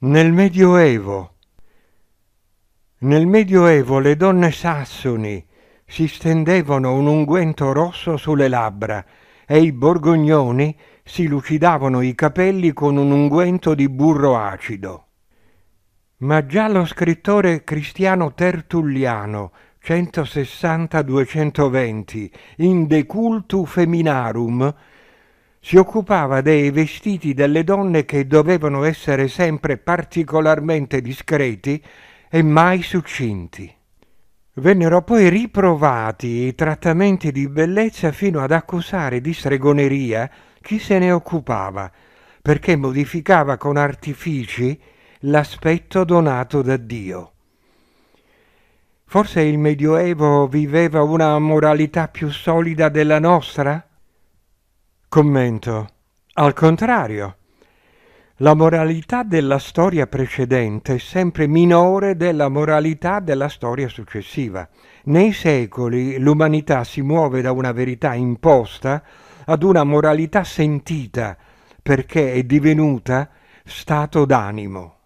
Nel Medioevo. Nel Medioevo le donne sassoni si stendevano un unguento rosso sulle labbra e i borgognoni si lucidavano i capelli con un unguento di burro acido. Ma già lo scrittore cristiano Tertulliano, 160-220, in De Cultu Feminarum, si occupava dei vestiti delle donne che dovevano essere sempre particolarmente discreti e mai succinti. Vennero poi riprovati i trattamenti di bellezza fino ad accusare di stregoneria chi se ne occupava, perché modificava con artifici l'aspetto donato da Dio. Forse il Medioevo viveva una moralità più solida della nostra? Commento. Al contrario, la moralità della storia precedente è sempre minore della moralità della storia successiva. Nei secoli l'umanità si muove da una verità imposta ad una moralità sentita perché è divenuta stato d'animo.